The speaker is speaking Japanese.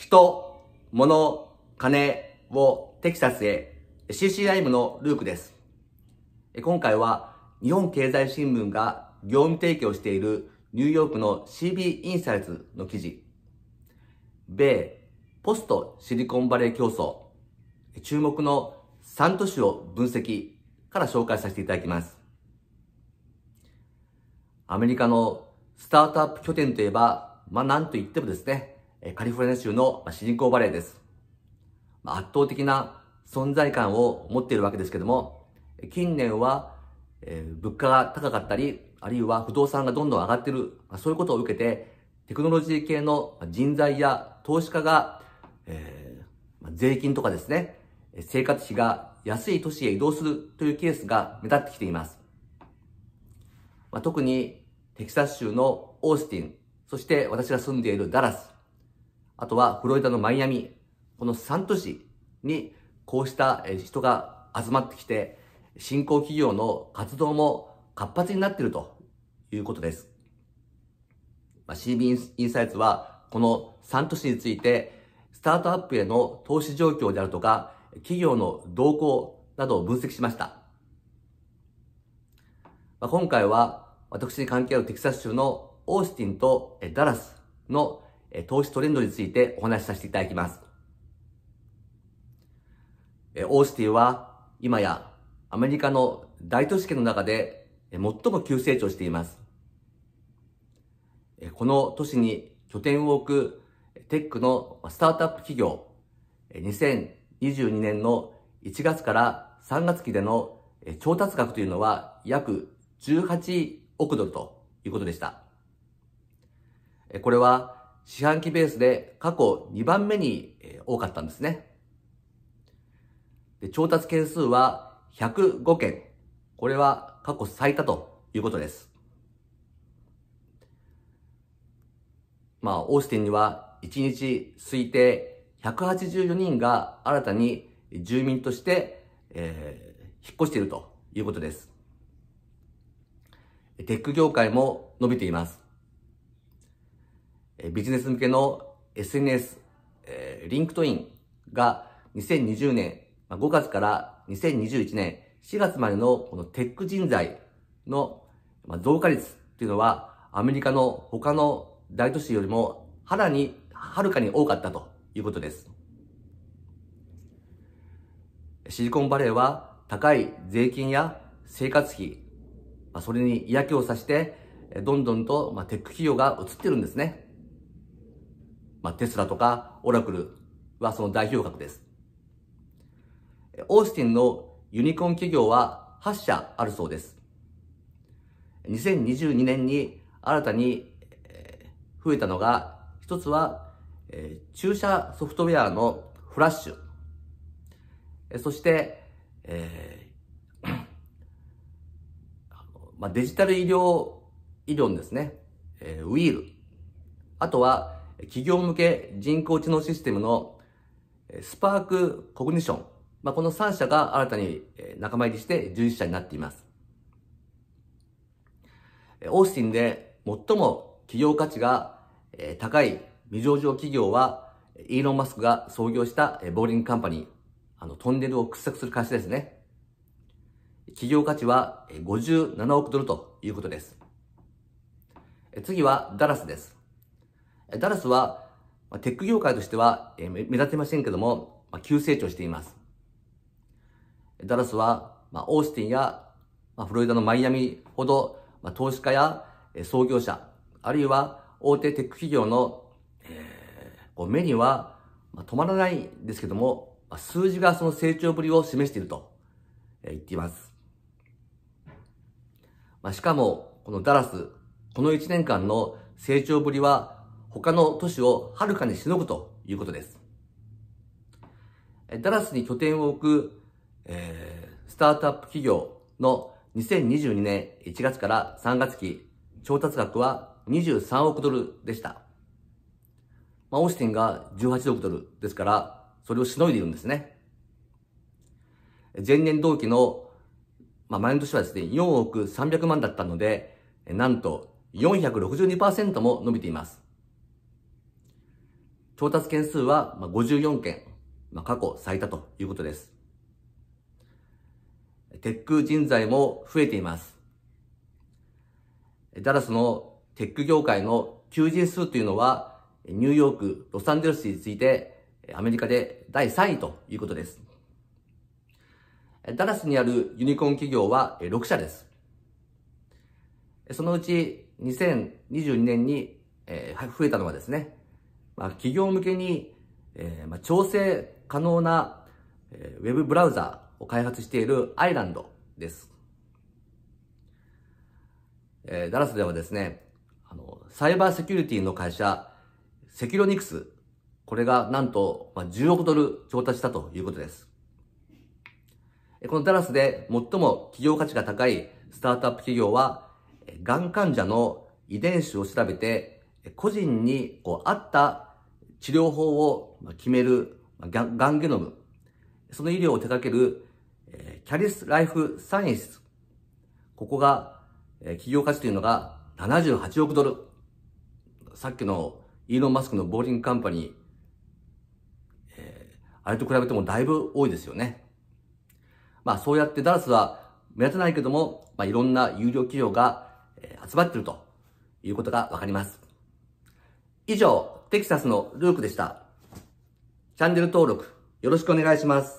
人、物、金をテキサスへ CC i イのルークです。今回は日本経済新聞が業務提供しているニューヨークの CB インサイツの記事。米、ポストシリコンバレー競争、注目の3都市を分析から紹介させていただきます。アメリカのスタートアップ拠点といえば、まあなんと言ってもですね、カリフォルニア州のシリコンバレーです。圧倒的な存在感を持っているわけですけども、近年は物価が高かったり、あるいは不動産がどんどん上がっている、そういうことを受けて、テクノロジー系の人材や投資家が、えー、税金とかですね、生活費が安い都市へ移動するというケースが目立ってきています。まあ、特にテキサス州のオースティン、そして私が住んでいるダラス、あとはフロリダのマイアミ、この3都市にこうした人が集まってきて、新興企業の活動も活発になっているということです。まあ、CB インサイツはこの3都市について、スタートアップへの投資状況であるとか、企業の動向などを分析しました。まあ、今回は私に関係あるテキサス州のオースティンとダラスのえ投資トレンドについてお話しさせていただきます。えオースティは今やアメリカの大都市圏の中で最も急成長しています。この都市に拠点を置くテックのスタートアップ企業、2022年の1月から3月期での調達額というのは約18億ドルということでした。これは四半期ベースで過去2番目に多かったんですね。で調達件数は105件。これは過去最多ということです。まあ、オースティンには1日推定184人が新たに住民として、えー、引っ越しているということです。テック業界も伸びています。ビジネス向けの SNS、えリンクトインが2020年5月から2021年4月までのこのテック人材の増加率っていうのはアメリカの他の大都市よりもはらに、はるかに多かったということです。シリコンバレーは高い税金や生活費、それに嫌気をさして、どんどんとテック企業が移ってるんですね。まあ、テスラとかオラクルはその代表格です。オースティンのユニコーン企業は8社あるそうです。2022年に新たに増えたのが、一つは駐車ソフトウェアのフラッシュ。そして、えー、まあ、デジタル医療、医療のですね、ウィール。あとは、企業向け人工知能システムのスパークコグニション。まあ、この3社が新たに仲間入りして11社になっています。オースティンで最も企業価値が高い未上場企業は、イーロン・マスクが創業したボーリングカンパニー、あのトンネルを掘削する会社ですね。企業価値は57億ドルということです。次はダラスです。ダラスは、テック業界としては目立ってませんけども、急成長しています。ダラスは、オースティンやフロリダのマイアミほど、投資家や創業者、あるいは大手テック企業の、目には止まらないんですけども、数字がその成長ぶりを示していると言っています。しかも、このダラス、この1年間の成長ぶりは他の都市をはるかにしのぐということです。ダラスに拠点を置く、えー、スタートアップ企業の2022年1月から3月期調達額は23億ドルでした。まあ、オースティンが18億ドルですから、それをしのいでいるんですね。前年同期の、まあ、前の年はですね、4億300万だったので、なんと462%も伸びています。調達件数は54件、まあ、過去最多ということです。テック人材も増えています。ダラスのテック業界の求人数というのは、ニューヨーク、ロサンゼルスについて、アメリカで第3位ということです。ダラスにあるユニコーン企業は6社です。そのうち2022年に増えたのはですね、まあ、企業向けに、えー、まあ、調整可能な、えー、ウェブブラウザを開発しているアイランドです。えー、ダラスではですね、あの、サイバーセキュリティの会社、セキュロニクス、これがなんと、まあ、10億ドル調達したということです。このダラスで最も企業価値が高いスタートアップ企業は、がん患者の遺伝子を調べて、個人にこう合った治療法を決めるガンゲノム、その医療を手掛ける、えキャリスライフサイエンス。ここが、え企業価値というのが78億ドル。さっきのイーロン・マスクのボーリングカンパニー、えー、あれと比べてもだいぶ多いですよね。まあそうやってダラスは目立たないけども、まあいろんな有料企業が、え集まっているということがわかります。以上、テキサスのルークでした。チャンネル登録よろしくお願いします。